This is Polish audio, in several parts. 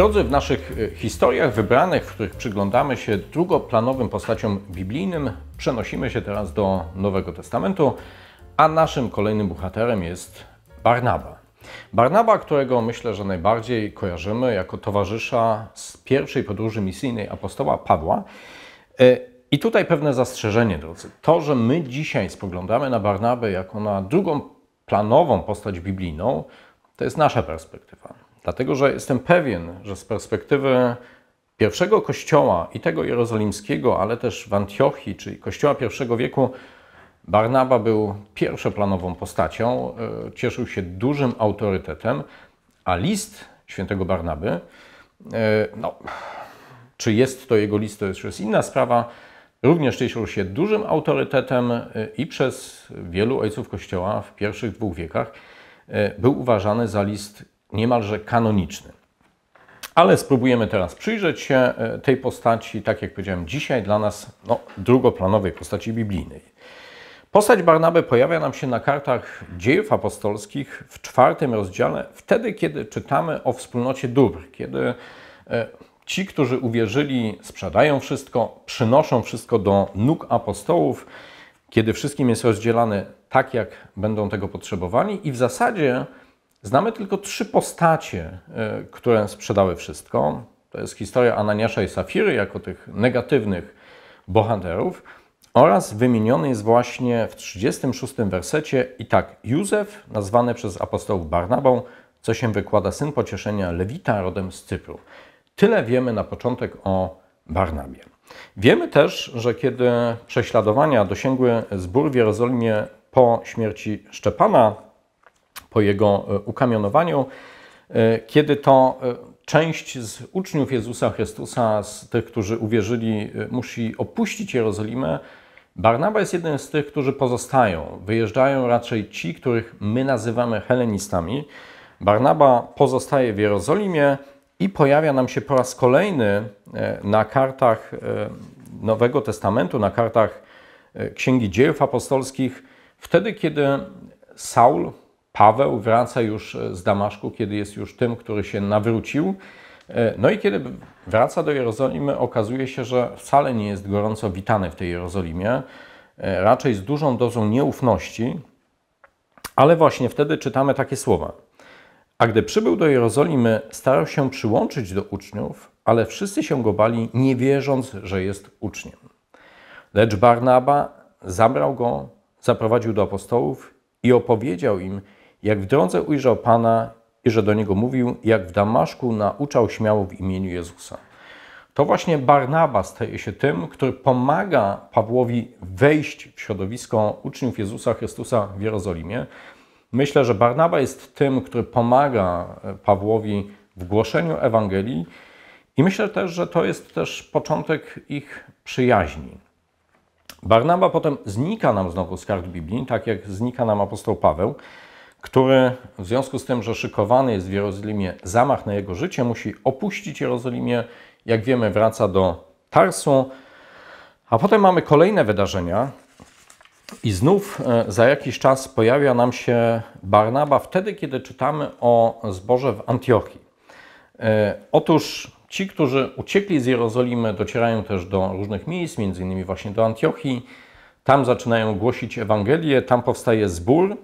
Drodzy, w naszych e, historiach wybranych, w których przyglądamy się drugoplanowym postaciom biblijnym, przenosimy się teraz do Nowego Testamentu, a naszym kolejnym bohaterem jest Barnaba. Barnaba, którego myślę, że najbardziej kojarzymy jako towarzysza z pierwszej podróży misyjnej apostoła Pawła. E, I tutaj pewne zastrzeżenie, drodzy. To, że my dzisiaj spoglądamy na Barnabę jako na drugą planową postać biblijną, to jest nasza perspektywa. Dlatego, że jestem pewien, że z perspektywy pierwszego kościoła i tego jerozolimskiego, ale też w Antiochii, czyli kościoła pierwszego wieku, Barnaba był pierwszoplanową postacią, e, cieszył się dużym autorytetem, a list świętego Barnaby, e, no, czy jest to jego list, to jest inna sprawa, również cieszył się dużym autorytetem e, i przez wielu ojców Kościoła w pierwszych dwóch wiekach był uważany za list niemalże kanoniczny. Ale spróbujemy teraz przyjrzeć się e, tej postaci, tak jak powiedziałem, dzisiaj dla nas no, drugoplanowej postaci biblijnej. Postać Barnaby pojawia nam się na kartach dziejów apostolskich w czwartym rozdziale, wtedy kiedy czytamy o wspólnocie dóbr, kiedy e, ci, którzy uwierzyli, sprzedają wszystko, przynoszą wszystko do nóg apostołów, kiedy wszystkim jest rozdzielane tak, jak będą tego potrzebowani i w zasadzie Znamy tylko trzy postacie, e, które sprzedały wszystko. To jest historia Ananiasza i Safiry jako tych negatywnych bohaterów oraz wymieniony jest właśnie w 36 wersecie i tak Józef, nazwany przez apostołów Barnabą, co się wykłada syn pocieszenia Lewita rodem z Cypru. Tyle wiemy na początek o Barnabie. Wiemy też, że kiedy prześladowania dosięgły zbór w Jerozolimie po śmierci Szczepana, po jego e, ukamionowaniu, e, kiedy to e, część z uczniów Jezusa Chrystusa, z tych, którzy uwierzyli, musi opuścić Jerozolimę, Barnaba jest jednym z tych, którzy pozostają. Wyjeżdżają raczej ci, których my nazywamy helenistami. Barnaba pozostaje w Jerozolimie i pojawia nam się po raz kolejny na kartach Nowego Testamentu, na kartach Księgi Dziejów Apostolskich, wtedy kiedy Saul, Paweł wraca już e, z Damaszku, kiedy jest już tym, który się nawrócił. E, no i kiedy wraca do Jerozolimy, okazuje się, że wcale nie jest gorąco witany w tej Jerozolimie, e, raczej z dużą dozą nieufności, ale właśnie wtedy czytamy takie słowa. A gdy przybył do Jerozolimy, starał się przyłączyć do uczniów, ale wszyscy się go bali, nie wierząc, że jest uczniem. Lecz Barnaba zabrał go, zaprowadził do apostołów i opowiedział im, jak w drodze ujrzał Pana i że do niego mówił, jak w Damaszku nauczał śmiało w imieniu Jezusa. To właśnie Barnaba staje się tym, który pomaga Pawłowi wejść w środowisko uczniów Jezusa Chrystusa w Jerozolimie. Myślę, że Barnaba jest tym, który pomaga e, Pawłowi w głoszeniu Ewangelii i myślę też, że to jest też początek ich przyjaźni. Barnaba potem znika nam znowu z kart Biblii, tak jak znika nam apostoł Paweł który w związku z tym, że szykowany jest w Jerozolimie zamach na jego życie, musi opuścić Jerozolimię. Jak wiemy, wraca do Tarsu. A potem mamy kolejne wydarzenia, i znów e, za jakiś czas pojawia nam się Barnaba, wtedy kiedy czytamy o zboże w Antiochii. E, otóż ci, którzy uciekli z Jerozolimy, docierają też do różnych miejsc, między innymi właśnie do Antiochii. Tam zaczynają głosić Ewangelię, tam powstaje zbór,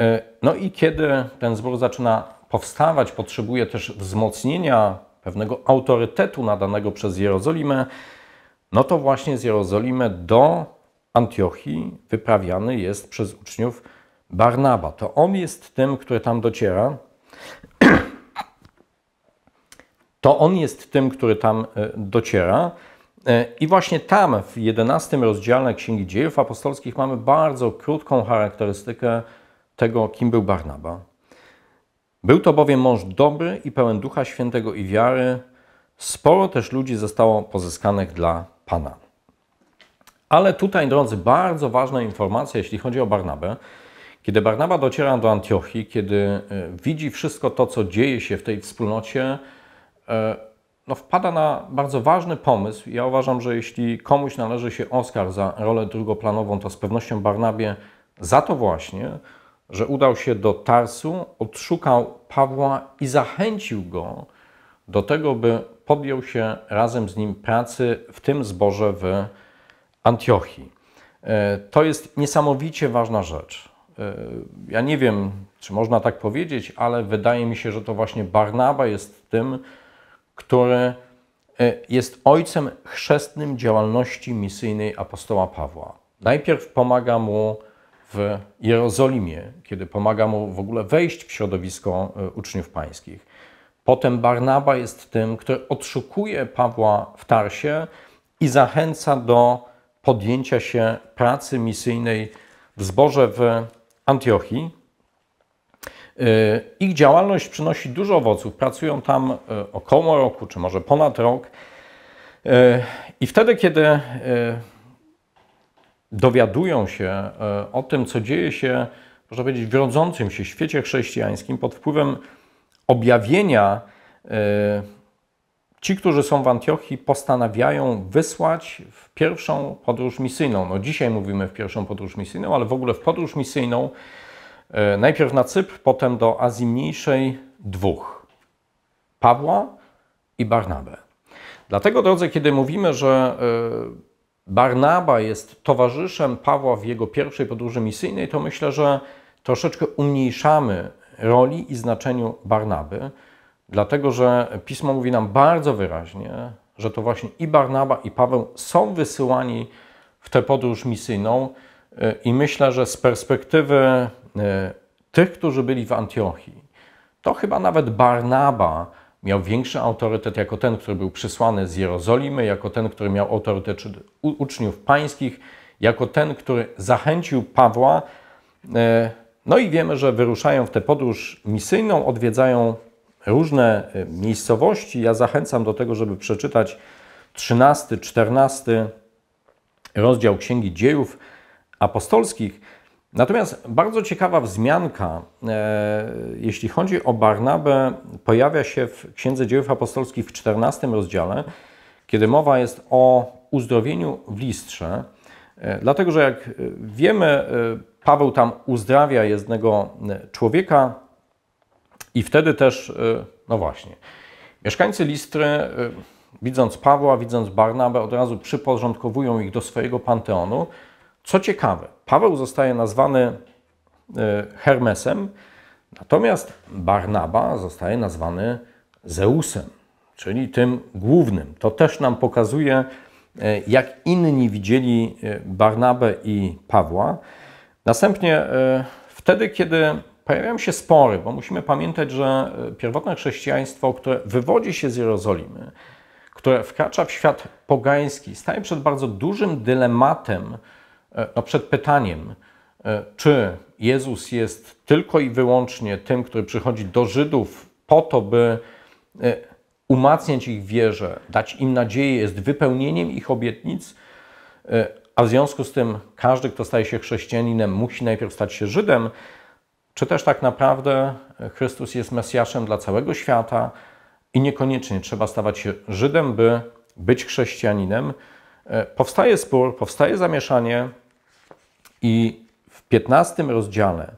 E, no i kiedy ten zbór zaczyna powstawać, potrzebuje też wzmocnienia pewnego autorytetu nadanego przez Jerozolimę, no to właśnie z Jerozolimy do Antiochii wyprawiany jest przez uczniów Barnaba. To on jest tym, który tam dociera. To on jest tym, który tam e, dociera. E, I właśnie tam w 11 rozdziale Księgi Dziejów Apostolskich mamy bardzo krótką charakterystykę tego, kim był Barnaba. Był to bowiem mąż dobry i pełen ducha świętego i wiary. Sporo też ludzi zostało pozyskanych dla Pana. Ale tutaj, drodzy, bardzo ważna informacja, jeśli chodzi o Barnabę. Kiedy Barnaba dociera do Antiochii, kiedy e, widzi wszystko to, co dzieje się w tej wspólnocie, e, no wpada na bardzo ważny pomysł. Ja uważam, że jeśli komuś należy się Oscar za rolę drugoplanową, to z pewnością Barnabie za to właśnie, że udał się do Tarsu, odszukał Pawła i zachęcił go do tego, by podjął się razem z nim pracy w tym zborze w Antiochii. E, to jest niesamowicie ważna rzecz. E, ja nie wiem, czy można tak powiedzieć, ale wydaje mi się, że to właśnie Barnaba jest tym, który e, jest ojcem chrzestnym działalności misyjnej apostoła Pawła. Najpierw pomaga mu w Jerozolimie, kiedy pomaga mu w ogóle wejść w środowisko e, uczniów pańskich. Potem Barnaba jest tym, który odszukuje Pawła w Tarsie i zachęca do podjęcia się pracy misyjnej w zborze w Antiochii. E, ich działalność przynosi dużo owoców. Pracują tam e, około roku, czy może ponad rok. I wtedy, kiedy dowiadują się e, o tym, co dzieje się, można powiedzieć, w rodzącym się świecie chrześcijańskim pod wpływem objawienia, e, ci, którzy są w Antiochii, postanawiają wysłać w pierwszą podróż misyjną. No dzisiaj mówimy w pierwszą podróż misyjną, ale w ogóle w podróż misyjną e, najpierw na Cypr, potem do Azji Mniejszej dwóch. Pawła i Barnabę. Dlatego, drodzy, kiedy mówimy, że Barnaba jest towarzyszem Pawła w jego pierwszej podróży misyjnej, to myślę, że troszeczkę umniejszamy roli i znaczeniu Barnaby, dlatego że pismo mówi nam bardzo wyraźnie, że to właśnie i Barnaba, i Paweł są wysyłani w tę podróż misyjną, y, i myślę, że z perspektywy y, tych, którzy byli w Antiochii, to chyba nawet Barnaba miał większy autorytet jako ten, który był przysłany z Jerozolimy, jako ten, który miał autorytet uczniów pańskich, jako ten, który zachęcił Pawła. E, no i wiemy, że wyruszają w tę podróż misyjną, odwiedzają różne e, miejscowości. Ja zachęcam do tego, żeby przeczytać 13, 14 rozdział Księgi Dziejów Apostolskich. Natomiast bardzo ciekawa wzmianka, e, jeśli chodzi o Barnabę, pojawia się w Księdze Dziejów Apostolskich w 14 rozdziale, kiedy mowa jest o uzdrowieniu w listrze. E, dlatego, że jak e, wiemy, e, Paweł tam uzdrawia jednego e, człowieka i wtedy też, e, no właśnie, mieszkańcy listry, widząc Pawła, widząc Barnabę, od razu przyporządkowują ich do swojego panteonu co ciekawe, Paweł zostaje nazwany e, Hermesem, natomiast Barnaba zostaje nazwany Zeusem, czyli tym głównym. To też nam pokazuje, e, jak inni widzieli e, Barnabę i Pawła. Następnie wtedy, kiedy pojawiają się spory, bo musimy pamiętać, że pierwotne chrześcijaństwo, które wywodzi się z Jerozolimy, które wkracza w świat pogański, staje przed bardzo dużym dylematem, E, no, przed pytaniem, e, czy Jezus jest tylko i wyłącznie tym, który przychodzi do Żydów po to, by e, umacniać ich wierzę, dać im nadzieję, jest wypełnieniem ich obietnic, a w związku z tym każdy, kto staje się chrześcijaninem, musi najpierw stać się Żydem, czy też tak naprawdę Chrystus jest Mesjaszem dla całego świata i niekoniecznie trzeba stawać się Żydem, by być chrześcijaninem. Powstaje spór, powstaje zamieszanie, i w 15 rozdziale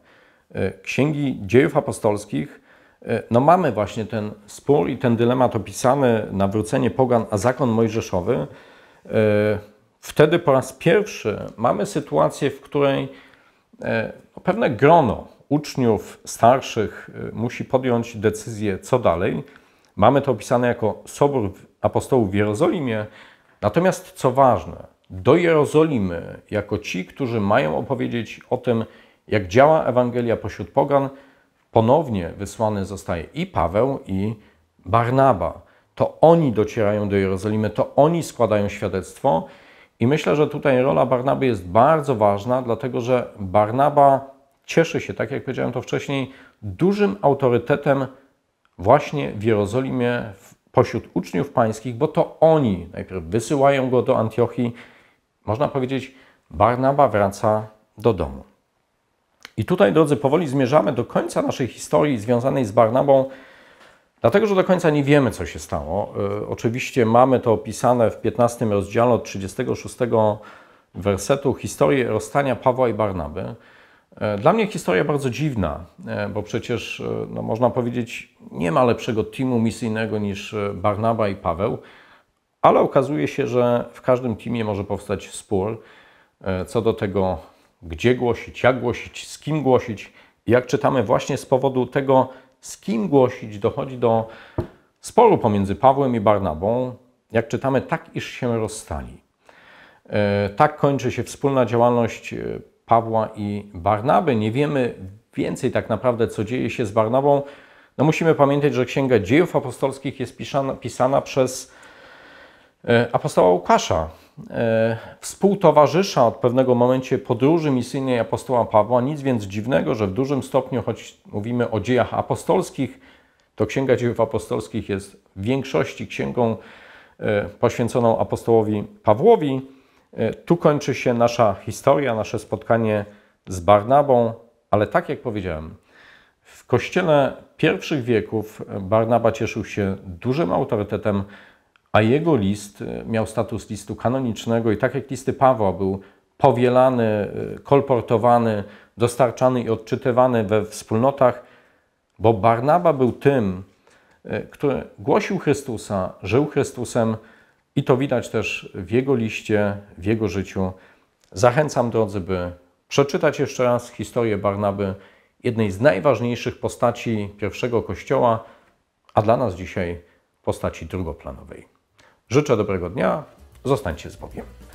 e, Księgi Dziejów Apostolskich e, no mamy właśnie ten spór i ten dylemat opisany, nawrócenie pogan, a zakon mojżeszowy. E, wtedy po raz pierwszy mamy sytuację, w której no pewne grono uczniów starszych musi podjąć decyzję, co dalej. Mamy to opisane jako Sobór Apostołów w Jerozolimie. Natomiast co ważne, do Jerozolimy jako ci, którzy mają opowiedzieć o tym, jak działa Ewangelia pośród pogan, ponownie wysłany zostaje i Paweł, i Barnaba. To oni docierają do Jerozolimy, to oni składają świadectwo. I myślę, że tutaj rola Barnaby jest bardzo ważna, dlatego że Barnaba cieszy się, tak jak powiedziałem to wcześniej, dużym autorytetem właśnie w Jerozolimie pośród uczniów pańskich, bo to oni najpierw wysyłają go do Antiochii, można powiedzieć, Barnaba wraca do domu. I tutaj, drodzy, powoli zmierzamy do końca naszej historii związanej z Barnabą, dlatego że do końca nie wiemy, co się stało. E, oczywiście mamy to opisane w 15 rozdziale od 36 wersetu historię rozstania Pawła i Barnaby. E, dla mnie historia bardzo dziwna, e, bo przecież no, można powiedzieć, nie ma lepszego teamu misyjnego niż Barnaba i Paweł ale okazuje się, że w każdym teamie może powstać spór e, co do tego, gdzie głosić, jak głosić, z kim głosić. Jak czytamy, właśnie z powodu tego, z kim głosić, dochodzi do sporu pomiędzy Pawłem i Barnabą. Jak czytamy, tak iż się rozstali. E, tak kończy się wspólna działalność e, Pawła i Barnaby. Nie wiemy więcej tak naprawdę, co dzieje się z Barnabą. No musimy pamiętać, że Księga Dziejów Apostolskich jest pisana, pisana przez E, apostoła Łukasza, e, współtowarzysza od pewnego momencie podróży misyjnej apostoła Pawła. Nic więc dziwnego, że w dużym stopniu, choć mówimy o dziejach apostolskich, to Księga Dziejów Apostolskich jest w większości księgą e, poświęconą apostołowi Pawłowi. Tu kończy się nasza historia, nasze spotkanie z Barnabą, ale tak jak powiedziałem, w kościele pierwszych wieków Barnaba cieszył się dużym autorytetem a jego list e, miał status listu kanonicznego i tak jak listy Pawła był powielany, e, kolportowany, dostarczany i odczytywany we wspólnotach, bo Barnaba był tym, e, który głosił Chrystusa, żył Chrystusem i to widać też w jego liście, w jego życiu. Zachęcam, drodzy, by przeczytać jeszcze raz historię Barnaby, jednej z najważniejszych postaci pierwszego kościoła, a dla nas dzisiaj postaci drugoplanowej. Życzę dobrego dnia, zostańcie z Bogiem.